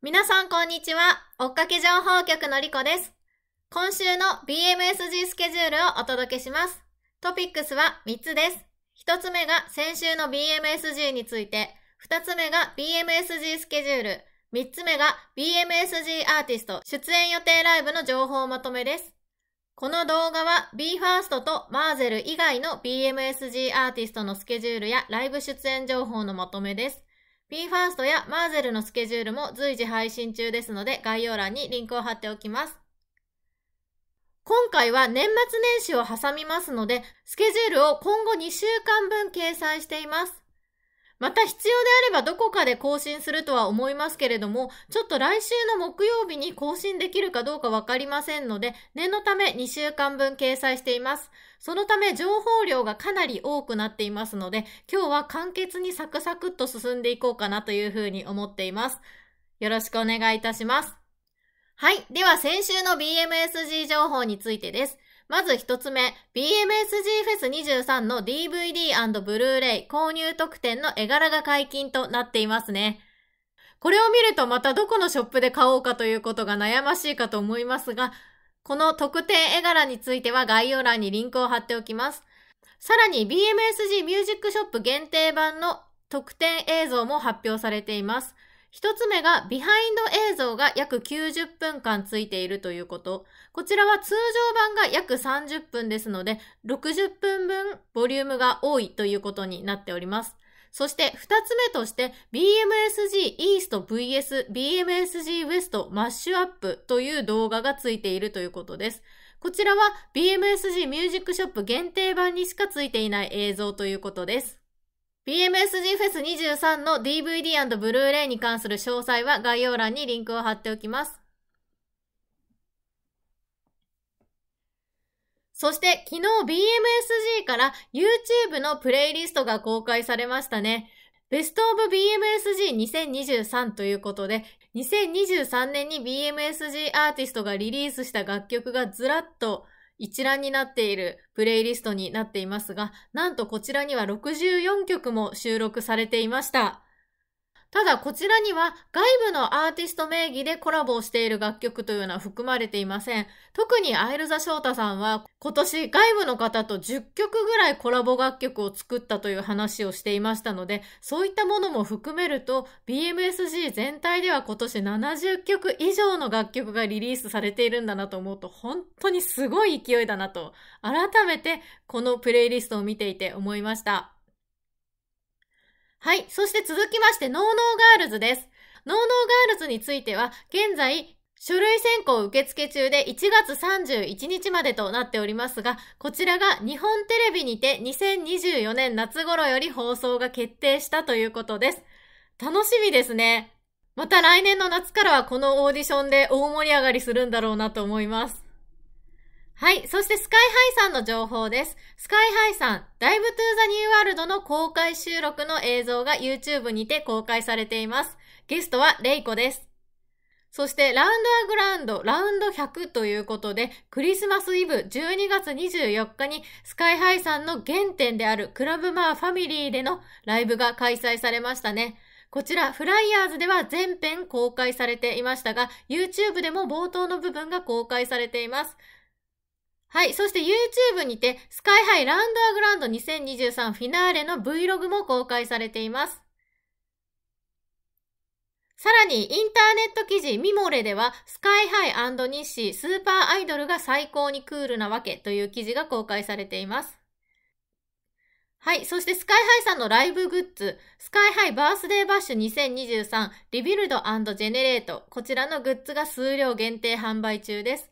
皆さんこんにちは。追っかけ情報局のりこです。今週の BMSG スケジュールをお届けします。トピックスは3つです。1つ目が先週の BMSG について、2つ目が BMSG スケジュール、3つ目が BMSG アーティスト出演予定ライブの情報まとめです。この動画は BE:FIRST とマーゼル以外の BMSG アーティストのスケジュールやライブ出演情報のまとめです。BE:FIRST やマーゼルのスケジュールも随時配信中ですので概要欄にリンクを貼っておきます。今回は年末年始を挟みますので、スケジュールを今後2週間分掲載しています。また必要であればどこかで更新するとは思いますけれども、ちょっと来週の木曜日に更新できるかどうかわかりませんので、念のため2週間分掲載しています。そのため情報量がかなり多くなっていますので、今日は簡潔にサクサクっと進んでいこうかなというふうに思っています。よろしくお願いいたします。はい。では先週の BMSG 情報についてです。まず一つ目、BMSG フェス23の DVD& ブルーレイ購入特典の絵柄が解禁となっていますね。これを見るとまたどこのショップで買おうかということが悩ましいかと思いますが、この特典絵柄については概要欄にリンクを貼っておきます。さらに BMSG ミュージックショップ限定版の特典映像も発表されています。一つ目がビハインド映像が約90分間ついているということ。こちらは通常版が約30分ですので、60分分ボリュームが多いということになっております。そして2つ目として BMSG イースト VS BMSG ウエストマッシュアップという動画がついているということです。こちらは BMSG ミュージックショップ限定版にしかついていない映像ということです。BMSG フェス23の DVD& ブルーレイに関する詳細は概要欄にリンクを貼っておきます。そして昨日 BMSG から YouTube のプレイリストが公開されましたね。ベストオブ BMSG2023 ということで、2023年に BMSG アーティストがリリースした楽曲がずらっと一覧になっているプレイリストになっていますが、なんとこちらには64曲も収録されていました。ただこちらには外部のアーティスト名義でコラボをしている楽曲というのは含まれていません。特にアイルザショータさんは今年外部の方と10曲ぐらいコラボ楽曲を作ったという話をしていましたので、そういったものも含めると BMSG 全体では今年70曲以上の楽曲がリリースされているんだなと思うと本当にすごい勢いだなと改めてこのプレイリストを見ていて思いました。はい。そして続きまして、ノーノーガールズです。ノーノーガールズについては、現在、書類選考受付中で1月31日までとなっておりますが、こちらが日本テレビにて2024年夏頃より放送が決定したということです。楽しみですね。また来年の夏からはこのオーディションで大盛り上がりするんだろうなと思います。はい。そして、スカイハイさんの情報です。スカイハイさん、ダイブトゥーザニューワールドの公開収録の映像が YouTube にて公開されています。ゲストはレイコです。そして、ラウンドアグラウンド、ラウンド100ということで、クリスマスイブ12月24日に、スカイハイさんの原点であるクラブマーファミリーでのライブが開催されましたね。こちら、フライヤーズでは全編公開されていましたが、YouTube でも冒頭の部分が公開されています。はい。そして YouTube にて、スカイハイランダーグラウンド2023フィナーレの Vlog も公開されています。さらに、インターネット記事ミモレでは、スカイハイ日誌スーパーアイドルが最高にクールなわけという記事が公開されています。はい。そして、スカイハイさんのライブグッズ、スカイハイバースデーバッシュ2023リビルドジェネレート、こちらのグッズが数量限定販売中です。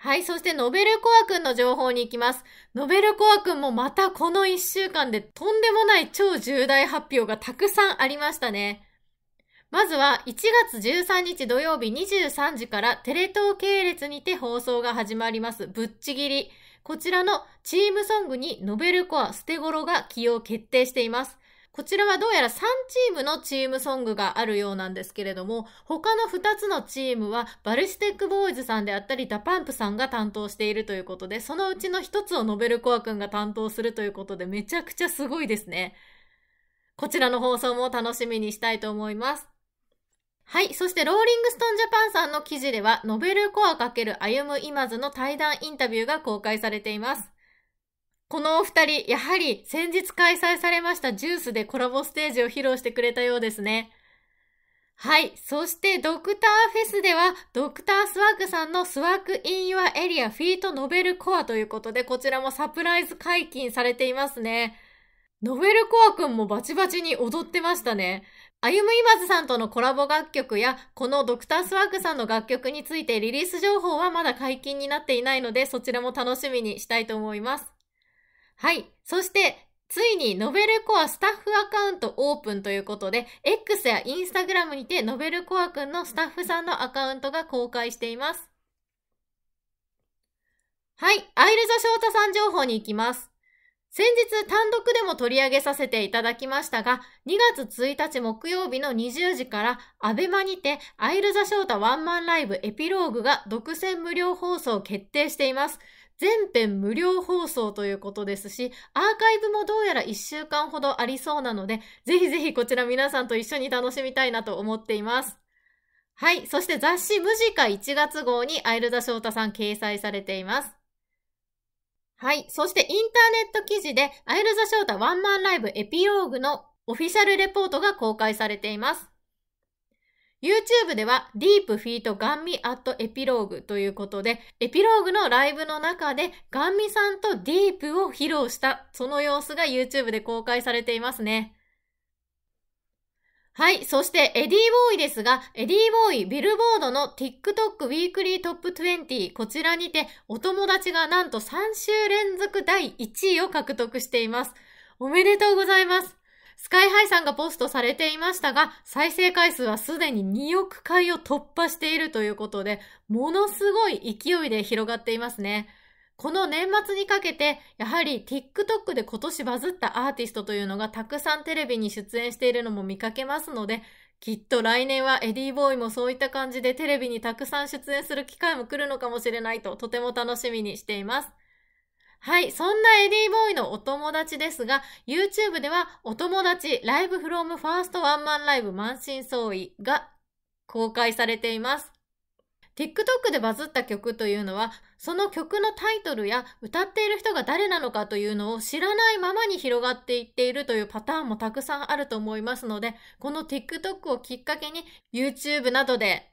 はい、そしてノベルコア君の情報に行きます。ノベルコア君もまたこの1週間でとんでもない超重大発表がたくさんありましたね。まずは1月13日土曜日23時からテレ東系列にて放送が始まります。ぶっちぎり。こちらのチームソングにノベルコア、捨て頃が起用決定しています。こちらはどうやら3チームのチームソングがあるようなんですけれども、他の2つのチームはバルステックボーイズさんであったりダパンプさんが担当しているということで、そのうちの1つをノベルコア君が担当するということで、めちゃくちゃすごいですね。こちらの放送も楽しみにしたいと思います。はい。そして、ローリングストーンジャパンさんの記事では、ノベルコア×歩む今津の対談インタビューが公開されています。このお二人、やはり先日開催されましたジュースでコラボステージを披露してくれたようですね。はい。そして、ドクターフェスでは、ドクタースワークさんのスワークインユアエリアフィートノベルコアということで、こちらもサプライズ解禁されていますね。ノベルコアくんもバチバチに踊ってましたね。あゆむいまずさんとのコラボ楽曲や、このドクタースワークさんの楽曲についてリリース情報はまだ解禁になっていないので、そちらも楽しみにしたいと思います。はい。そして、ついにノベルコアスタッフアカウントオープンということで、X や Instagram にてノベルコアくんのスタッフさんのアカウントが公開しています。はい。アイルザ翔太さん情報に行きます。先日単独でも取り上げさせていただきましたが、2月1日木曜日の20時から、アベマにて、アイルザショータワンマンライブエピローグが独占無料放送決定しています。全編無料放送ということですし、アーカイブもどうやら1週間ほどありそうなので、ぜひぜひこちら皆さんと一緒に楽しみたいなと思っています。はい。そして雑誌ムジカ1月号にアイルダ翔太さん掲載されています。はい。そしてインターネット記事で、アイルザ・ショータワンマンライブエピローグのオフィシャルレポートが公開されています。YouTube では Deep Feet Ganmi at Epilogue ということで、エピローグのライブの中でガンミさんとディープを披露した、その様子が YouTube で公開されていますね。はい。そして、エディーボーイですが、エディーボーイ、ビルボードの TikTok ウィークリートップ20、こちらにて、お友達がなんと3週連続第1位を獲得しています。おめでとうございます。スカイハイさんがポストされていましたが、再生回数はすでに2億回を突破しているということで、ものすごい勢いで広がっていますね。この年末にかけて、やはり TikTok で今年バズったアーティストというのがたくさんテレビに出演しているのも見かけますので、きっと来年はエディーボーイもそういった感じでテレビにたくさん出演する機会も来るのかもしれないととても楽しみにしています。はい、そんなエディボーイのお友達ですが、YouTube ではお友達ライブフロムファーストワンマンライブ満身創痍が公開されています。TikTok でバズった曲というのは、その曲のタイトルや歌っている人が誰なのかというのを知らないままに広がっていっているというパターンもたくさんあると思いますので、この TikTok をきっかけに YouTube などで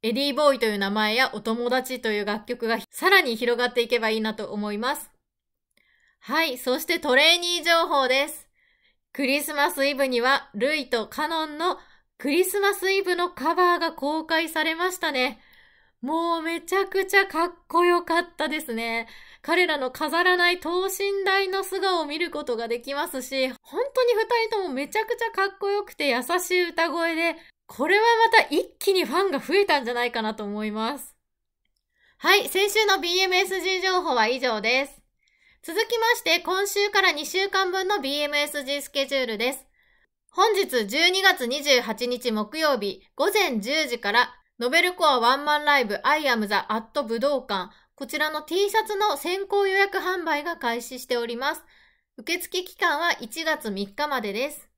エディーボーイという名前やお友達という楽曲がさらに広がっていけばいいなと思います。はい、そしてトレーニー情報です。クリスマスイブには、ルイとカノンのクリスマスイブのカバーが公開されましたね。もうめちゃくちゃかっこよかったですね。彼らの飾らない等身大の素顔を見ることができますし、本当に二人ともめちゃくちゃかっこよくて優しい歌声で、これはまた一気にファンが増えたんじゃないかなと思います。はい、先週の BMSG 情報は以上です。続きまして、今週から2週間分の BMSG スケジュールです。本日12月28日木曜日午前10時から、ノベルコアワンマンライブ I am the at 武道館、こちらの T シャツの先行予約販売が開始しております。受付期間は1月3日までです。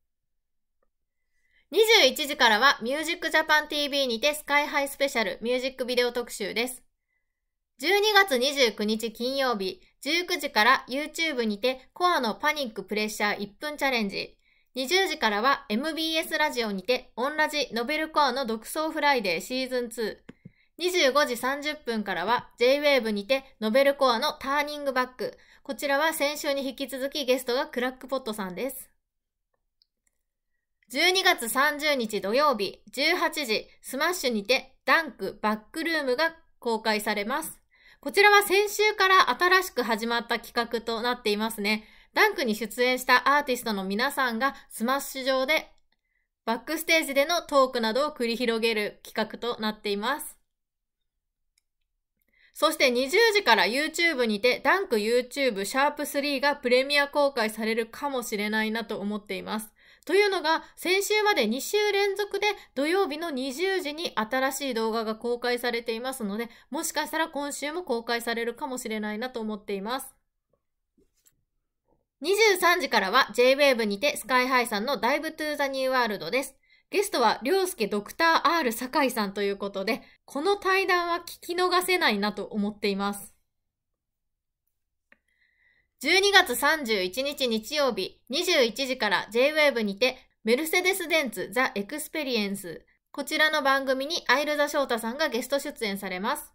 21時からはミュージックジャパン TV にてスカイハイスペシャルミュージックビデオ特集です。12月29日金曜日、19時から YouTube にてコアのパニックプレッシャー1分チャレンジ。20時からは MBS ラジオにてオンラジノベルコアの独創フライデーシーズン2。25時30分からは JWAVE にてノベルコアのターニングバック。こちらは先週に引き続きゲストがクラックポットさんです。12月30日土曜日18時、スマッシュにて、ダンクバックルームが公開されます。こちらは先週から新しく始まった企画となっていますね。ダンクに出演したアーティストの皆さんがスマッシュ上でバックステージでのトークなどを繰り広げる企画となっています。そして20時から YouTube にてダンク YouTube シャープ3がプレミア公開されるかもしれないなと思っています。というのが、先週まで2週連続で土曜日の20時に新しい動画が公開されていますので、もしかしたら今週も公開されるかもしれないなと思っています。23時からは JWAVE にてスカイハイさんのダイブトゥーザニューワールドです。ゲストは、りょうすけドクター R 酒井さんということで、この対談は聞き逃せないなと思っています。12月31日日曜日21時から JWAVE にてメルセデス・デンツ・ザ・エクスペリエンスこちらの番組にアイルザ・ショータさんがゲスト出演されます。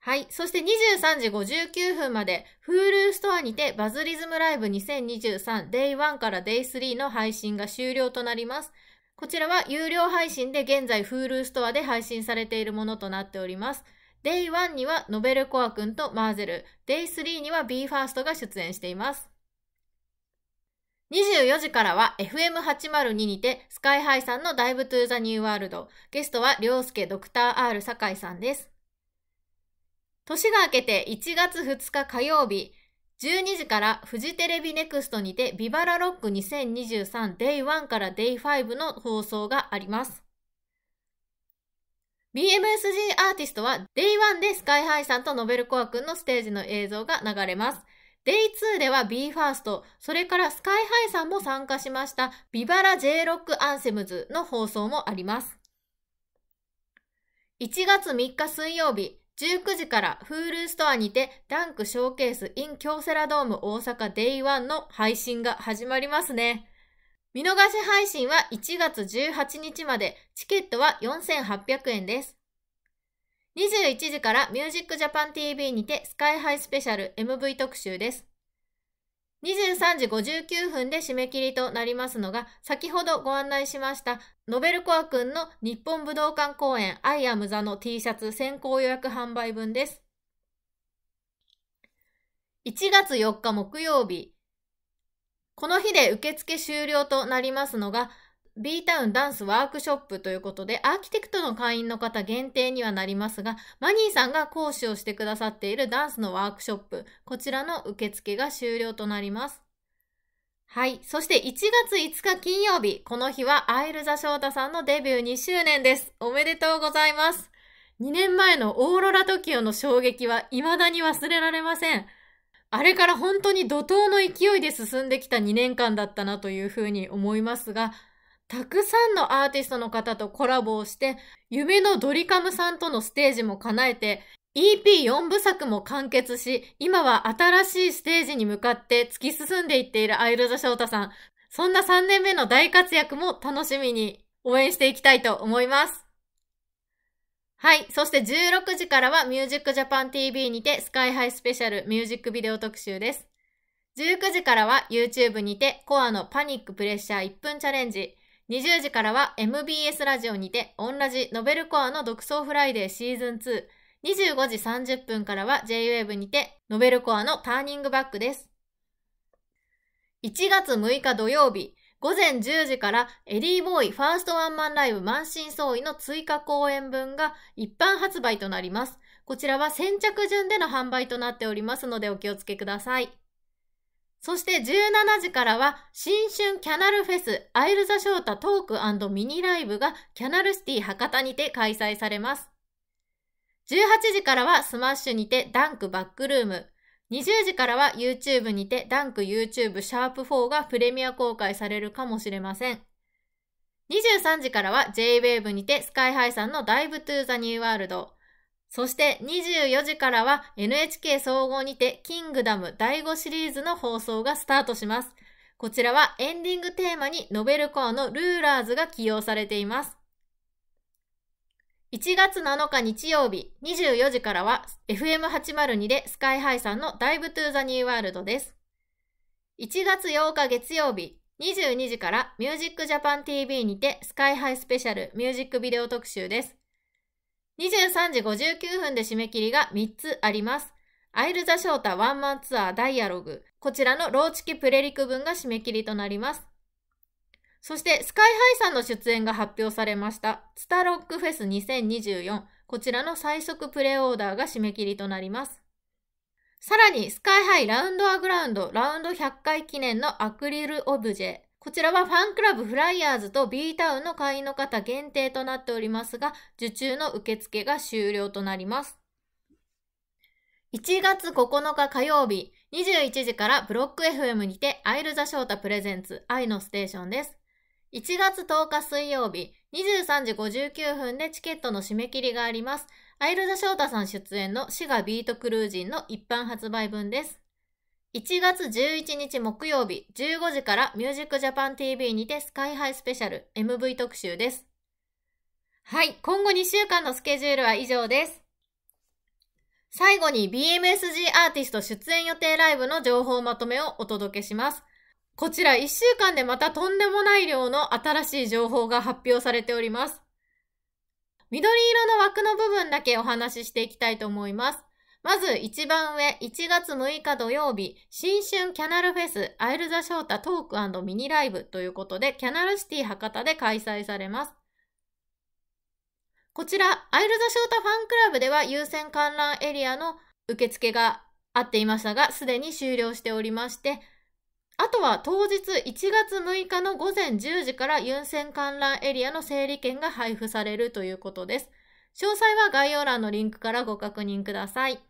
はい。そして23時59分まで Hulu ストアにてバズリズムライブ 2023Day1 から Day3 の配信が終了となります。こちらは有料配信で現在 Hulu ストアで配信されているものとなっております。デイ1にはノベルコア君とマーゼル、デイ3には BE:FIRST が出演しています。24時からは FM802 にてスカイハイさんのダイブトゥーザニューワールド。ゲストは涼介ドクター R 酒井さんです。年が明けて1月2日火曜日、12時からフジテレビネクストにてビバラロック2 0 2 3デイ1からデイ5の放送があります。BMSG アーティストは Day1 でスカイハイさんとノベルコア君のステージの映像が流れます。Day2 では BE:FIRST、それからスカイハイさんも参加しましたビバラ J ロックアンセムズの放送もあります。1月3日水曜日、19時から Hulu ストアにてダンクショーケース in 京セラドーム大阪 Day1 の配信が始まりますね。見逃し配信は1月18日まで、チケットは4800円です。21時からミュージックジャパン TV にてスカイハイスペシャル MV 特集です。23時59分で締め切りとなりますのが、先ほどご案内しました、ノベルコア君の日本武道館公演 I am the の T シャツ先行予約販売分です。1月4日木曜日、この日で受付終了となりますのが、B タウンダンスワークショップということで、アーキテクトの会員の方限定にはなりますが、マニーさんが講師をしてくださっているダンスのワークショップ、こちらの受付が終了となります。はい。そして1月5日金曜日、この日はアイルザショータさんのデビュー2周年です。おめでとうございます。2年前のオーロラトキオの衝撃は未だに忘れられません。あれから本当に怒涛の勢いで進んできた2年間だったなというふうに思いますが、たくさんのアーティストの方とコラボをして、夢のドリカムさんとのステージも叶えて、EP4 部作も完結し、今は新しいステージに向かって突き進んでいっているアイルザ・ショータさん。そんな3年目の大活躍も楽しみに応援していきたいと思います。はい。そして16時からはミュージックジャパン TV にてスカイハイスペシャルミュージックビデオ特集です。19時からは YouTube にてコアのパニックプレッシャー1分チャレンジ。20時からは MBS ラジオにてオンラジノベルコアの独創フライデーシーズン2。25時30分からは JWAVE にてノベルコアのターニングバックです。1月6日土曜日、午前10時からエディーボーイファーストワンマンライブ満身創痍の追加公演分が一般発売となります。こちらは先着順での販売となっておりますのでお気をつけください。そして17時からは新春キャナルフェスアイルザショータトークミニライブがキャナルシティ博多にて開催されます。18時からはスマッシュにてダンクバックルーム、20時からは YouTube にてダンク YouTube シャープ4がプレミア公開されるかもしれません。23時からは JWAVE にてスカイハイさんのダイブトゥーザニューワールド。そして24時からは NHK 総合にてキングダム第5シリーズの放送がスタートします。こちらはエンディングテーマにノベルコアのルーラーズが起用されています。1月7日日曜日24時からは FM802 でスカイハイさんのダイブトゥーザニューワールドです。1月8日月曜日22時からミュージックジャパン TV にてスカイハイスペシャルミュージックビデオ特集です。23時59分で締め切りが3つあります。アイル・ザ・ショータワンマンツアーダイアログ。こちらのローチキプレリク分が締め切りとなります。そして、スカイハイさんの出演が発表されました、スタロックフェス2024。こちらの最速プレオーダーが締め切りとなります。さらに、スカイハイラウンドアグラウンド、ラウンド100回記念のアクリルオブジェ。こちらはファンクラブフライヤーズと B タウンの会員の方限定となっておりますが、受注の受付が終了となります。1月9日火曜日、21時からブロック FM にて、アイルザショータプレゼンツ愛のステーションです。1月10日水曜日、23時59分でチケットの締め切りがあります。アイルザ・ショータさん出演の滋賀ビートクルージンの一般発売分です。1月11日木曜日15時からミュージックジャパン TV にてスカイハイスペシャル MV 特集です。はい、今後2週間のスケジュールは以上です。最後に BMSG アーティスト出演予定ライブの情報まとめをお届けします。こちら1週間でまたとんでもない量の新しい情報が発表されております。緑色の枠の部分だけお話ししていきたいと思います。まず一番上、1月6日土曜日、新春キャナルフェス、アイルザショータトークミニライブということで、キャナルシティ博多で開催されます。こちら、アイルザショータファンクラブでは優先観覧エリアの受付があっていましたが、すでに終了しておりまして、あとは当日1月6日の午前10時から優先観覧エリアの整理券が配布されるということです。詳細は概要欄のリンクからご確認ください。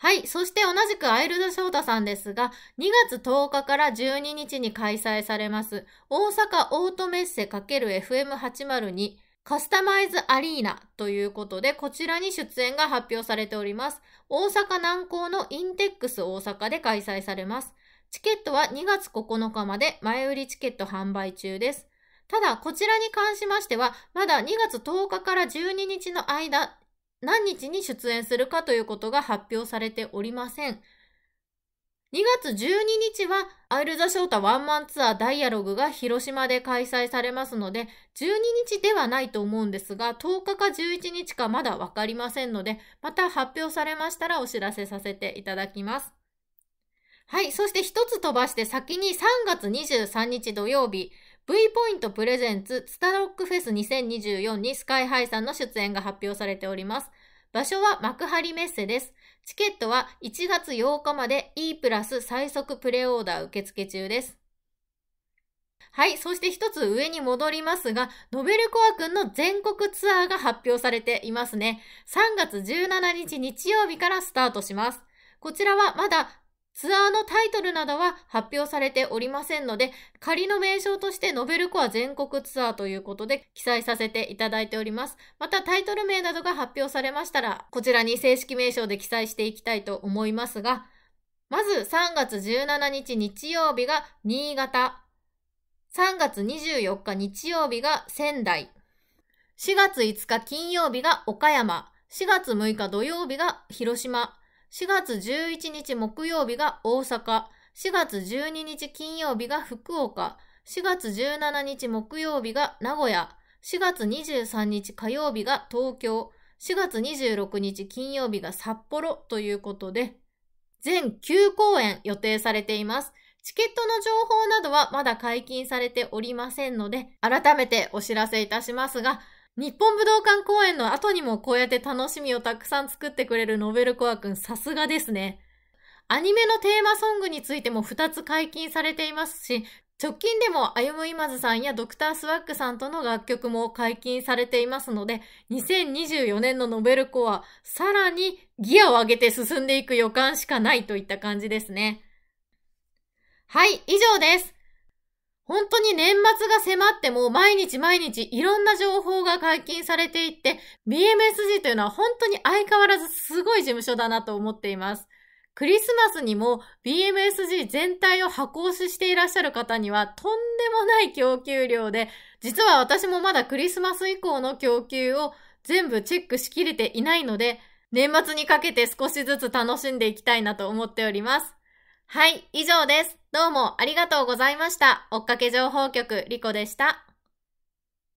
はい。そして同じくアイルズ翔太さんですが、2月10日から12日に開催されます、大阪オートメッセ ×FM802 カスタマイズアリーナということで、こちらに出演が発表されております。大阪南港のインテックス大阪で開催されます。チケットは2月9日まで前売りチケット販売中です。ただ、こちらに関しましては、まだ2月10日から12日の間、何日に出演するかということが発表されておりません。2月12日は、アイルザ・ショータワンマンツアーダイアログが広島で開催されますので、12日ではないと思うんですが、10日か11日かまだわかりませんので、また発表されましたらお知らせさせていただきます。はい、そして一つ飛ばして先に3月23日土曜日、V ポイントプレゼンツスタロックフェス2024にスカイハイさんの出演が発表されております。場所は幕張メッセです。チケットは1月8日まで E プラス最速プレオーダー受付中です。はい。そして一つ上に戻りますが、ノベルコア君の全国ツアーが発表されていますね。3月17日日曜日からスタートします。こちらはまだツアーのタイトルなどは発表されておりませんので、仮の名称としてノベルコア全国ツアーということで記載させていただいております。またタイトル名などが発表されましたら、こちらに正式名称で記載していきたいと思いますが、まず3月17日日曜日が新潟、3月24日日曜日が仙台、4月5日金曜日が岡山、4月6日土曜日が広島、4月11日木曜日が大阪、4月12日金曜日が福岡、4月17日木曜日が名古屋、4月23日火曜日が東京、4月26日金曜日が札幌ということで、全9公演予定されています。チケットの情報などはまだ解禁されておりませんので、改めてお知らせいたしますが、日本武道館公演の後にもこうやって楽しみをたくさん作ってくれるノベルコアくん、さすがですね。アニメのテーマソングについても2つ解禁されていますし、直近でも歩む今津さんやドクタースワックさんとの楽曲も解禁されていますので、2024年のノベルコア、さらにギアを上げて進んでいく予感しかないといった感じですね。はい、以上です。本当に年末が迫っても毎日毎日いろんな情報が解禁されていって、BMSG というのは本当に相変わらずすごい事務所だなと思っています。クリスマスにも BMSG 全体を箱押ししていらっしゃる方にはとんでもない供給量で、実は私もまだクリスマス以降の供給を全部チェックしきれていないので、年末にかけて少しずつ楽しんでいきたいなと思っております。はい、以上です。どうもありがとうございました。追っかけ情報局、リコでした。